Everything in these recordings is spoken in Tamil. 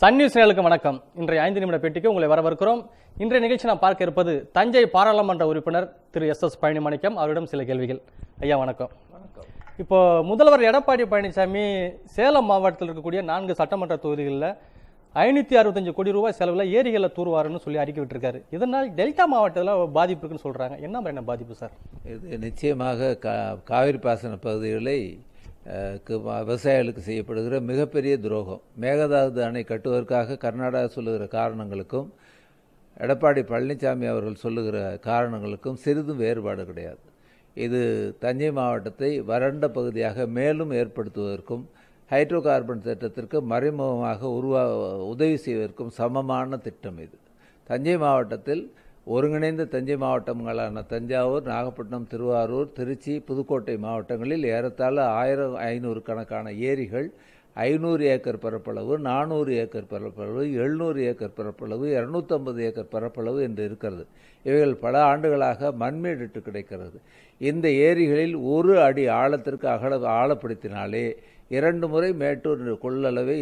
சன் நியூஸ் நேரலுக்கு வணக்கம் இன்றைய ஐந்து நிமிட பேட்டிக்கு உங்களை வரவிருக்கிறோம் இன்றைய நிகழ்ச்சி நான் பார்க்க இருப்பது தஞ்சை பாராளுமன்ற உறுப்பினர் திரு எஸ் எஸ் பழனிமாணிக்கம் அவரிடம் சில கேள்விகள் ஐயா வணக்கம் இப்போ முதல்வர் எடப்பாடி பழனிசாமி சேலம் மாவட்டத்தில் இருக்கக்கூடிய நான்கு சட்டமன்ற தொகுதிகளில் ஐநூற்றி அறுபத்தஞ்சு கோடி ரூபாய் செலவில் ஏரிகளை தூர்வாருன்னு சொல்லி அறிக்கை விட்டுருக்காரு இதனால் டெல்டா மாவட்டத்தில் பாதிப்பு இருக்குன்னு சொல்கிறாங்க என்ன மாதிரியான பாதிப்பு சார் இது நிச்சயமாக கா காவிரி பாசன பகுதிகளை விவசாயிகளுக்கு செய்யப்படுகிற மிகப்பெரிய துரோகம் மேகதாது அணை கட்டுவதற்காக கர்நாடகா சொல்லுகிற காரணங்களுக்கும் எடப்பாடி பழனிசாமி அவர்கள் சொல்லுகிற காரணங்களுக்கும் சிறிதும் வேறுபாடு கிடையாது இது தஞ்சை மாவட்டத்தை வறண்ட பகுதியாக மேலும் ஏற்படுத்துவதற்கும் ஹைட்ரோ கார்பன் திட்டத்திற்கு மறைமுகமாக உருவா உதவி செய்வதற்கும் சமமான திட்டம் இது தஞ்சை மாவட்டத்தில் ஒருங்கிணைந்த தஞ்சை மாவட்டங்களான தஞ்சாவூர் நாகப்பட்டினம் திருவாரூர் திருச்சி புதுக்கோட்டை மாவட்டங்களில் ஏறத்தாழ ஆயிரம் ஐநூறு கணக்கான ஏரிகள் ஐநூறு ஏக்கர் பரப்பளவு நானூறு ஏக்கர் பரப்பளவு எழுநூறு ஏக்கர் பரப்பளவு இரநூத்தம்பது ஏக்கர் பரப்பளவு என்று இருக்கிறது இவைகள் பல ஆண்டுகளாக மண்மேடிட்டு கிடைக்கிறது இந்த ஏரிகளில் ஒரு அடி ஆழத்திற்கு அகல ஆழப்படுத்தினாலே இரண்டு முறை மேட்டூர் கொள்ளளவை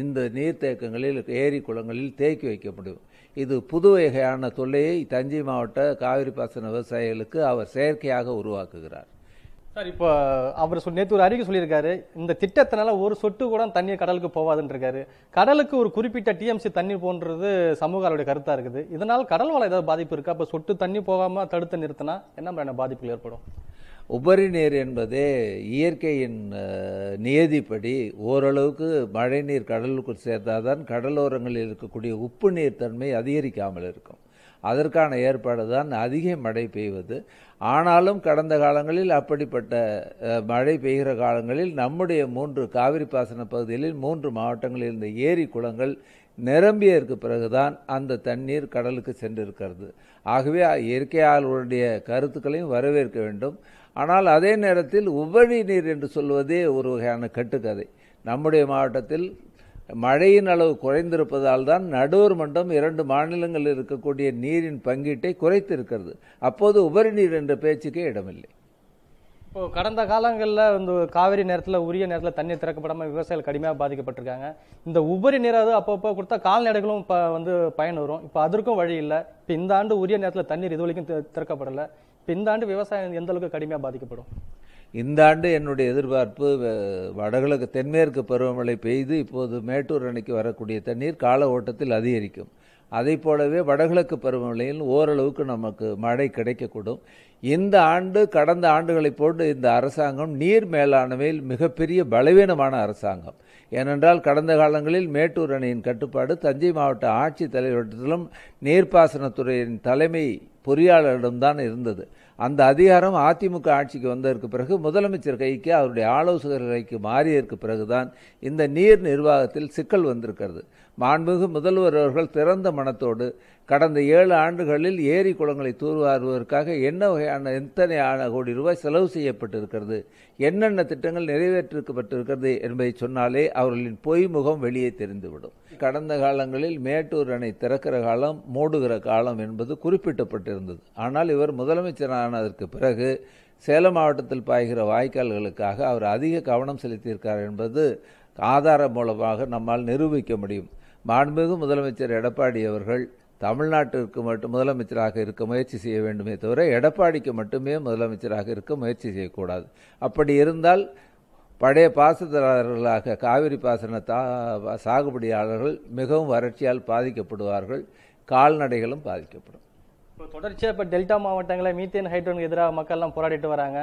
இந்த நீர்த்தேக்கங்களில் ஏரி குளங்களில் தேக்கி வைக்க முடியும் இது புது வகையான தொல்லையை தஞ்சை மாவட்ட காவிரி பாசன விவசாயிகளுக்கு அவர் செயற்கையாக உருவாக்குகிறார் சார் இப்போ அவர் சொல் நேற்று ஒரு அறிக்கை சொல்லியிருக்காரு இந்த திட்டத்தினால ஒரு சொட்டு கூட தண்ணியை கடலுக்கு போகாதுன்றிருக்காரு கடலுக்கு ஒரு குறிப்பிட்ட டிஎம்சி தண்ணி போன்றது சமூக அளவுடைய கருத்தாக இருக்குது இதனால் கடல் வளம் ஏதாவது பாதிப்பு இருக்கா அப்போ சொட்டு தண்ணி போகாமல் தடுத்து நிறுத்தினா என்ன மாதிரியான பாதிப்புகள் ஏற்படும் உபரி நீர் என்பதே இயற்கையின் நியதிப்படி ஓரளவுக்கு மழை நீர் கடலுக்குள் தான் கடலோரங்களில் இருக்கக்கூடிய உப்பு நீர் தன்மை அதிகரிக்காமல் இருக்கும் அதற்கான ஏற்பாடு தான் அதிக மழை பெய்வது ஆனாலும் கடந்த காலங்களில் அப்படிப்பட்ட மழை பெய்கிற காலங்களில் நம்முடைய மூன்று காவிரி பாசன பகுதிகளில் மூன்று மாவட்டங்களில் இருந்த ஏரி குளங்கள் நிரம்பியதற்கு பிறகுதான் அந்த தண்ணீர் கடலுக்கு சென்றிருக்கிறது ஆகவே இயற்கையாளருடைய கருத்துக்களையும் வரவேற்க வேண்டும் ஆனால் அதே நேரத்தில் உபரி நீர் என்று சொல்வதே ஒரு வகையான கட்டுக்கதை நம்முடைய மாவட்டத்தில் மழையின் அளவு குறைந்திருப்பதால் தான் நடுவர் மன்றம் இரண்டு மாநிலங்களில் இருக்கக்கூடிய நீரின் பங்கீட்டை குறைத்திருக்கிறது அப்போது உபரி நீர் என்ற பேச்சுக்கே இடமில்லை இப்போ கடந்த காலங்களில் வந்து காவிரி நேரத்தில் உரிய நேரத்தில் தண்ணீர் திறக்கப்படாமல் விவசாயிகள் கடுமையாக பாதிக்கப்பட்டிருக்காங்க இந்த உபரி நீராவது அப்பப்போ கொடுத்தா கால்நடைகளும் இப்போ வந்து பயன் வரும் இப்போ அதற்கும் வழி இல்லை இப்போ இந்த ஆண்டு உரிய நேரத்தில் தண்ணீர் இது வரைக்கும் திறக்கப்படலை பிந்தாண்டு விவசாயம் எந்த அளவுக்கு கடுமையாக பாதிக்கப்படும் இந்த ஆண்டு என்னுடைய எதிர்பார்ப்பு வடகிழக்கு தென்மேற்கு பருவமழை பெய்து இப்போது மேட்டூர் அணைக்கு வரக்கூடிய தண்ணீர் கால ஓட்டத்தில் அதிகரிக்கும் அதை போலவே வடகிழக்கு பருவமழையில் ஓரளவுக்கு நமக்கு மழை கிடைக்கக்கூடும் இந்த ஆண்டு கடந்த ஆண்டுகளை போட்டு இந்த அரசாங்கம் நீர் மேலாண்மையில் மிகப்பெரிய பலவீனமான அரசாங்கம் ஏனென்றால் கடந்த காலங்களில் மேட்டூர் அணையின் கட்டுப்பாடு தஞ்சை மாவட்ட ஆட்சித் தலைவரிடத்திலும் நீர்ப்பாசனத்துறையின் தலைமை பொறியாளரிடம்தான் இருந்தது அந்த அதிகாரம் அதிமுக ஆட்சிக்கு வந்ததற்கு பிறகு முதலமைச்சர் கைக்கு அவருடைய ஆலோசகர் கைக்கு மாறியதற்கு பிறகுதான் இந்த நீர் நிர்வாகத்தில் சிக்கல் வந்திருக்கிறது மாண்புமிகு முதல்வர் அவர்கள் திறந்த மனத்தோடு கடந்த ஏழு ஆண்டுகளில் ஏரி குளங்களை தூர்வாருவதற்காக என்ன வகையான எத்தனை கோடி ரூபாய் செலவு செய்யப்பட்டிருக்கிறது என்னென்ன திட்டங்கள் நிறைவேற்றப்பட்டிருக்கிறது என்பதை சொன்னாலே அவர்களின் பொய் முகம் வெளியே தெரிந்துவிடும் கடந்த காலங்களில் மேட்டூர் அணை திறக்கிற காலம் மூடுகிற காலம் என்பது குறிப்பிட்டப்பட்டிருந்தது ஆனால் இவர் முதலமைச்சரானதற்கு பிறகு சேலம் மாவட்டத்தில் பாய்கிற வாய்க்கால்களுக்காக அவர் அதிக கவனம் செலுத்தியிருக்கார் என்பது ஆதாரம் மூலமாக நம்மால் நிரூபிக்க முடியும் மாண்புமிகு முதலமைச்சர் எடப்பாடி அவர்கள் தமிழ்நாட்டிற்கு மட்டும் முதலமைச்சராக இருக்க முயற்சி செய்ய வேண்டுமே தவிர எடப்பாடிக்கு மட்டுமே முதலமைச்சராக இருக்க முயற்சி செய்யக்கூடாது அப்படி இருந்தால் பழைய பாசனதாரர்களாக காவிரி பாசன தா சாகுபடியாளர்கள் மிகவும் வறட்சியால் பாதிக்கப்படுவார்கள் கால்நடைகளும் பாதிக்கப்படும் இப்போ தொடர்ச்சியாக இப்போ டெல்டா மாவட்டங்களில் மீத்தேன் ஹைட்ரோனுக்கு எதிராக மக்கள்லாம் போராடிட்டு வராங்க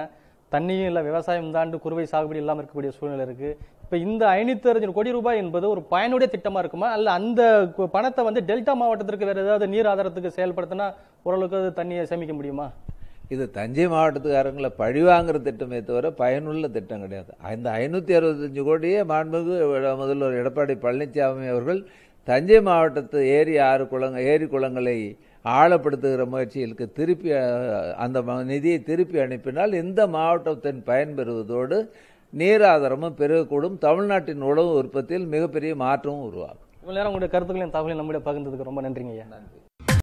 தண்ணியும் இல்லை விவசாயம் தாண்டு குறுவை சாகுபடி இல்லாமல் இருக்கக்கூடிய சூழ்நிலை இருக்குது இப்போ இந்த ஐநூற்றி கோடி ரூபாய் என்பது ஒரு பயனுடைய திட்டமாக இருக்குமா அல்ல அந்த பணத்தை வந்து டெல்டா மாவட்டத்திற்கு வேறு ஏதாவது நீர் ஆதாரத்துக்கு செயல்படுத்தினா ஓரளவுக்கு தண்ணியை சேமிக்க முடியுமா இது தஞ்சை மாவட்டத்துக்காரங்களை பழிவாங்கிற திட்டமே தவிர பயனுள்ள திட்டம் கிடையாது இந்த ஐநூற்றி அறுபத்தஞ்சு கோடியே மாண்புமிகு முதல்வர் எடப்பாடி பழனிசாமி அவர்கள் தஞ்சை மாவட்டத்து ஏரி ஆறு குளங்க ஏரி குளங்களை ஆழப்படுத்துகிற முயற்சிகளுக்கு திருப்பி அந்த நிதியை திருப்பி அனுப்பினால் இந்த மாவட்டத்தின் பயன்பெறுவதோடு ஆதாரமும் பெருகக்கூடும் தமிழ்நாட்டின் உணவு உற்பத்தியில் மிகப்பெரிய மாற்றமும் உருவாகும் உங்கள் நேரம் உங்களுடைய கருத்துக்களையும் தகவலையும் நம்முடைய பகிர்ந்ததுக்கு ரொம்ப நன்றிங்க ஐயா நன்றி